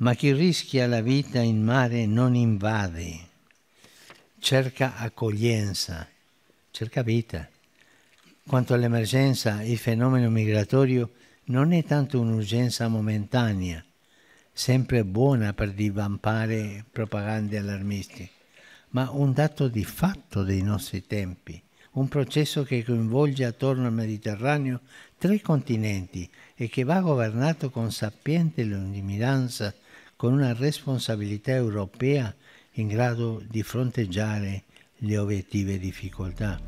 ma chi rischia la vita in mare non invade, cerca accoglienza, cerca vita. Quanto all'emergenza, il fenomeno migratorio non è tanto un'urgenza momentanea, sempre buona per divampare propagande allarmiste, ma un dato di fatto dei nostri tempi, un processo che coinvolge attorno al Mediterraneo tre continenti e che va governato con sapiente lungimiranza con una responsabilità europea in grado di fronteggiare le obiettive difficoltà.